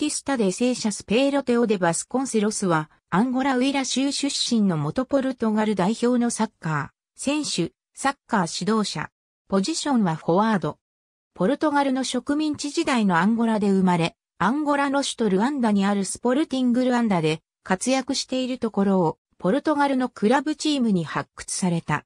ティスタ・デ・セーシャス・ペーロテオ・デ・バスコンセロスは、アンゴラ・ウイラ州出身の元ポルトガル代表のサッカー、選手、サッカー指導者。ポジションはフォワード。ポルトガルの植民地時代のアンゴラで生まれ、アンゴラの首都ルアンダにあるスポルティングルアンダで活躍しているところを、ポルトガルのクラブチームに発掘された。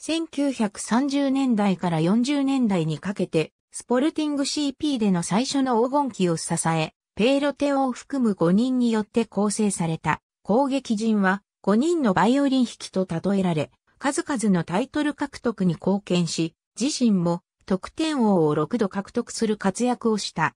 1930年代から40年代にかけて、スポルティング CP での最初の黄金期を支え、ペイロテオを含む5人によって構成された攻撃陣は5人のバイオリン弾きと例えられ、数々のタイトル獲得に貢献し、自身も得点王を6度獲得する活躍をした。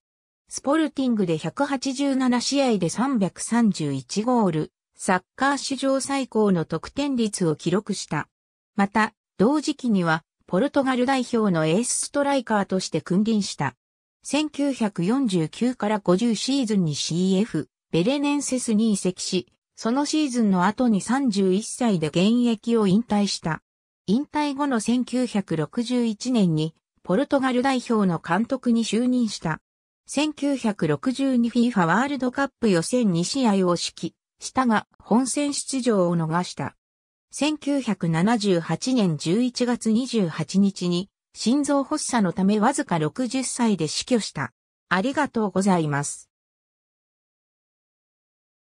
スポルティングで187試合で331ゴール、サッカー史上最高の得点率を記録した。また、同時期には、ポルトガル代表のエースストライカーとして君臨した。1949から50シーズンに CF、ベレネンセスに移籍し、そのシーズンの後に31歳で現役を引退した。引退後の1961年に、ポルトガル代表の監督に就任した。1962FIFA ワールドカップ予選2試合を指揮したが、本戦出場を逃した。1978年11月28日に心臓発作のためわずか60歳で死去した。ありがとうございます。